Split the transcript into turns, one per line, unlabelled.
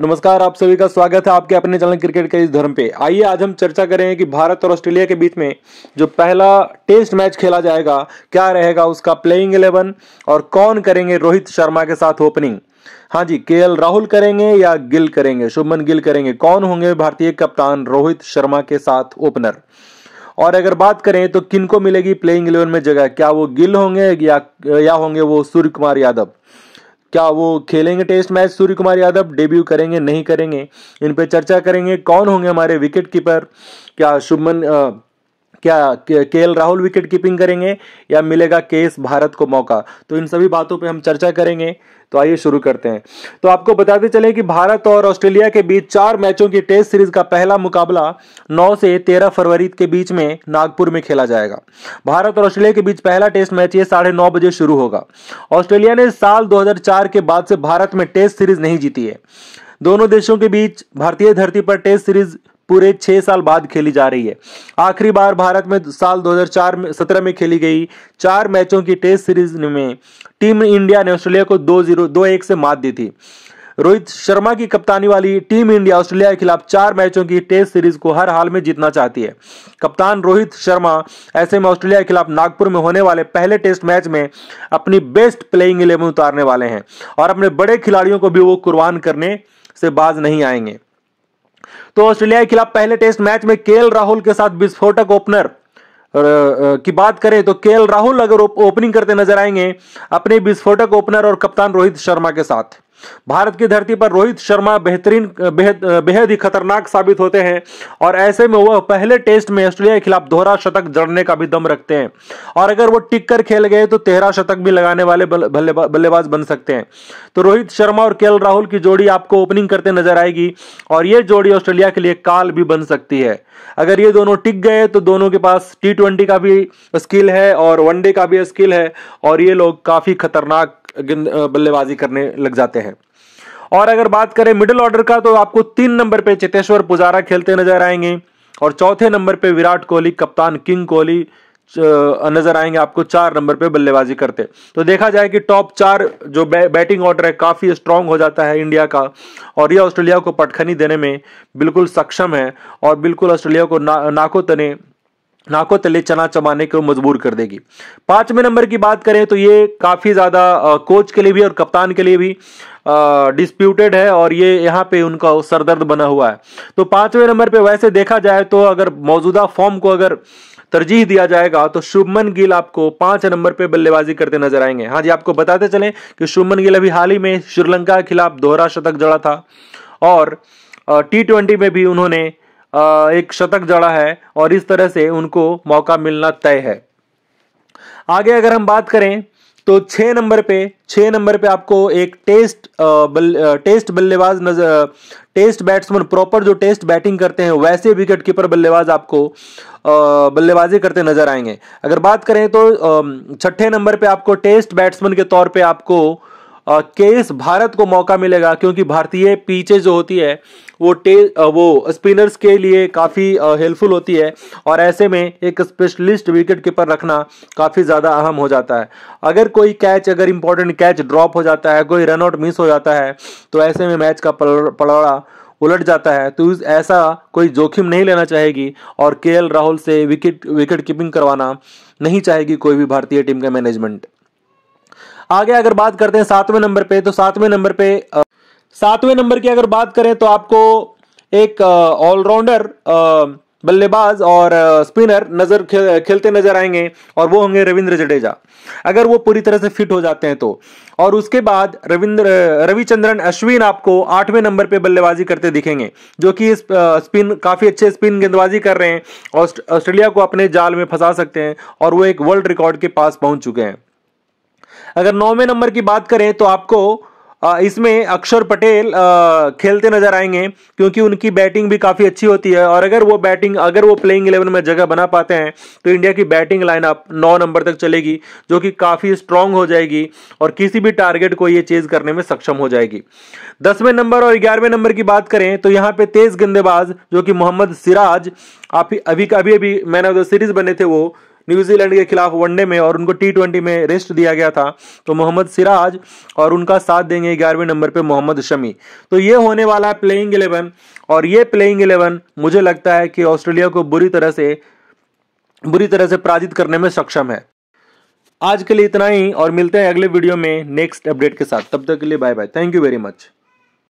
नमस्कार आप सभी का स्वागत है आपके अपने चैनल क्रिकेट के इस धर्म पे आइए आज हम चर्चा करें कि भारत और ऑस्ट्रेलिया के बीच में जो पहला टेस्ट मैच खेला जाएगा क्या रहेगा उसका प्लेइंग इलेवन और कौन करेंगे रोहित शर्मा के साथ ओपनिंग हाँ जी के राहुल करेंगे या गिल करेंगे शुभमन गिल करेंगे कौन होंगे भारतीय कप्तान रोहित शर्मा के साथ ओपनर और अगर बात करें तो किनको मिलेगी प्लेइंग इलेवन में जगह क्या वो गिल होंगे या या होंगे वो सूर्य कुमार यादव क्या वो खेलेंगे test match Surya Kumar Yadav debut करेंगे नहीं करेंगे इन पर चर्चा करेंगे कौन होंगे हमारे विकेट कीपर क्या शुभमन क्या के एल राहुल विकेट कीपिंग करेंगे या मिलेगा केस भारत को मौका तो इन सभी बातों पे हम चर्चा करेंगे तो आइए शुरू करते हैं तो आपको बताते चलें कि भारत और ऑस्ट्रेलिया के बीच चार मैचों की टेस्ट सीरीज का पहला मुकाबला 9 से 13 फरवरी के बीच में नागपुर में खेला जाएगा भारत और ऑस्ट्रेलिया के बीच पहला टेस्ट मैच ये साढ़े नौ बजे शुरू होगा ऑस्ट्रेलिया ने साल 2004 के बाद से भारत में टेस्ट सीरीज नहीं जीती है दोनों देशों के बीच भारतीय धरती पर टेस्ट सीरीज पूरे छह साल बाद खेली जा रही है आखिरी बार भारत में साल 2004 में सत्रह में खेली गई चार मैचों की टेस्ट सीरीज में टीम इंडिया ने ऑस्ट्रेलिया को दो जीरो दो एक से मात दी थी रोहित शर्मा की कप्तानी वाली टीम इंडिया ऑस्ट्रेलिया के खिलाफ चार मैचों की टेस्ट सीरीज को हर हाल में जीतना चाहती है कप्तान रोहित शर्मा ऐसे में ऑस्ट्रेलिया के खिलाफ नागपुर में होने वाले पहले टेस्ट मैच में अपनी बेस्ट प्लेइंग इलेवन उतारने वाले हैं और अपने बड़े खिलाड़ियों को भी वो कुर्बान करने से बाज नहीं आएंगे तो ऑस्ट्रेलिया के खिलाफ पहले टेस्ट मैच में के राहुल के साथ विस्फोटक ओपनर की बात करें तो के राहुल अगर ओपनिंग करते नजर आएंगे अपने विस्फोटक ओपनर और कप्तान रोहित शर्मा के साथ भारत की धरती पर रोहित शर्मा बेहतरीन बेहद बेहद ही खतरनाक साबित होते हैं और ऐसे में वह पहले टेस्ट में ऑस्ट्रेलिया के खिलाफ दोहरा शतक जड़ने का भी दम रखते हैं और अगर वो टिक कर खेल गए तो तेरह शतक भी लगाने वाले बल्लेबाज बन सकते हैं तो रोहित शर्मा और के राहुल की जोड़ी आपको ओपनिंग करते नजर आएगी और ये जोड़ी ऑस्ट्रेलिया के लिए काल भी बन सकती है अगर ये दोनों टिक गए तो दोनों के पास टी ट्वेंटी का भी स्किल है और वनडे का भी स्किल है और ये लोग काफी खतरनाक बल्लेबाजी करने लग जाते हैं और अगर बात करें मिडिल ऑर्डर का तो आपको तीन नंबर पे चेतेश्वर पुजारा खेलते नजर आएंगे और चौथे नंबर पे विराट कोहली कप्तान किंग कोहली नजर आएंगे आपको चार नंबर पे बल्लेबाजी करते तो देखा जाए कि टॉप चार जो बै, बैटिंग ऑर्डर है काफ़ी स्ट्रांग हो जाता है इंडिया का और यह ऑस्ट्रेलिया को पटखनी देने में बिल्कुल सक्षम है और बिल्कुल ऑस्ट्रेलिया को ना, नाको तने नाकों तले चना चबाने को मजबूर कर देगी पांचवें नंबर की बात करें तो ये काफ़ी ज़्यादा कोच के लिए भी और कप्तान के लिए भी डिस्प्यूटेड है और ये यहाँ पे उनका सरदर्द बना हुआ है तो पांचवें नंबर पे वैसे देखा जाए तो अगर मौजूदा फॉर्म को अगर तरजीह दिया जाएगा तो शुभमन गिल आपको पांच नंबर पे बल्लेबाजी करते नजर आएंगे हाँ जी आपको बताते चलें कि शुभमन गिल अभी हाल ही में श्रीलंका के खिलाफ दोहरा शतक जड़ा था और टी ट्वेंटी में भी उन्होंने एक शतक जड़ा है और इस तरह से उनको मौका मिलना तय है आगे अगर हम बात करें तो छह नंबर पे छह नंबर पे आपको एक टेस्ट बल, टेस्ट बल्लेबाज नजर टेस्ट बैट्समैन प्रॉपर जो टेस्ट बैटिंग करते हैं वैसे विकेट कीपर बल्लेबाज आपको बल्लेबाजी करते नजर आएंगे अगर बात करें तो छठे नंबर पे आपको टेस्ट बैट्समैन के तौर पे आपको केस भारत को मौका मिलेगा क्योंकि भारतीय पीचे जो होती है वो टे वो स्पिनर्स के लिए काफ़ी हेल्पफुल होती है और ऐसे में एक स्पेशलिस्ट विकेट कीपर रखना काफ़ी ज़्यादा अहम हो जाता है अगर कोई कैच अगर इंपॉर्टेंट कैच ड्रॉप हो जाता है कोई रनआउट मिस हो जाता है तो ऐसे में मैच का पलौड़ा उलट जाता है तो ऐसा कोई जोखिम नहीं लेना चाहेगी और के राहुल से विकेट विकेट कीपिंग करवाना नहीं चाहेगी कोई भी भारतीय टीम का मैनेजमेंट आगे अगर बात करते हैं सातवें नंबर पे तो सातवें नंबर पे सातवें नंबर की अगर बात करें तो आपको एक ऑलराउंडर बल्लेबाज और स्पिनर नजर खेलते नजर आएंगे और वो होंगे रविंद्र जडेजा अगर वो पूरी तरह से फिट हो जाते हैं तो और उसके बाद रविंद्र रविचंद्रन अश्विन आपको आठवें नंबर पे बल्लेबाजी करते दिखेंगे जो कि स्पिन काफ़ी अच्छे स्पिन गेंदबाजी कर रहे हैं ऑस्ट्रेलिया को अपने जाल में फंसा सकते हैं और वो एक वर्ल्ड रिकॉर्ड के पास पहुंच चुके हैं अगर नौवें नंबर की बात करें तो आपको इसमें अक्षर पटेल खेलते नजर आएंगे क्योंकि उनकी बैटिंग भी काफ़ी अच्छी होती है और अगर वो बैटिंग अगर वो प्लेइंग इलेवन में जगह बना पाते हैं तो इंडिया की बैटिंग लाइनअप नौ नंबर तक चलेगी जो कि काफ़ी स्ट्रांग हो जाएगी और किसी भी टारगेट को ये चेज करने में सक्षम हो जाएगी दसवें नंबर और ग्यारहवें नंबर की बात करें तो यहाँ पे तेज गेंदेबाज जो कि मोहम्मद सिराज आप अभी अभी अभी मैन ऑफ द सीरीज बने थे वो न्यूजीलैंड के खिलाफ वनडे में और उनको टी ट्वेंटी में रेस्ट दिया गया था तो मोहम्मद सिराज और उनका साथ देंगे ग्यारहवें नंबर पर मोहम्मद शमी तो ये होने वाला है प्लेइंग इलेवन और ये प्लेइंग इलेवन मुझे लगता है कि ऑस्ट्रेलिया को बुरी तरह से बुरी तरह से पराजित करने में सक्षम है आज के लिए इतना ही और मिलते हैं अगले वीडियो में नेक्स्ट अपडेट के साथ तब तक के लिए bye bye thank you very much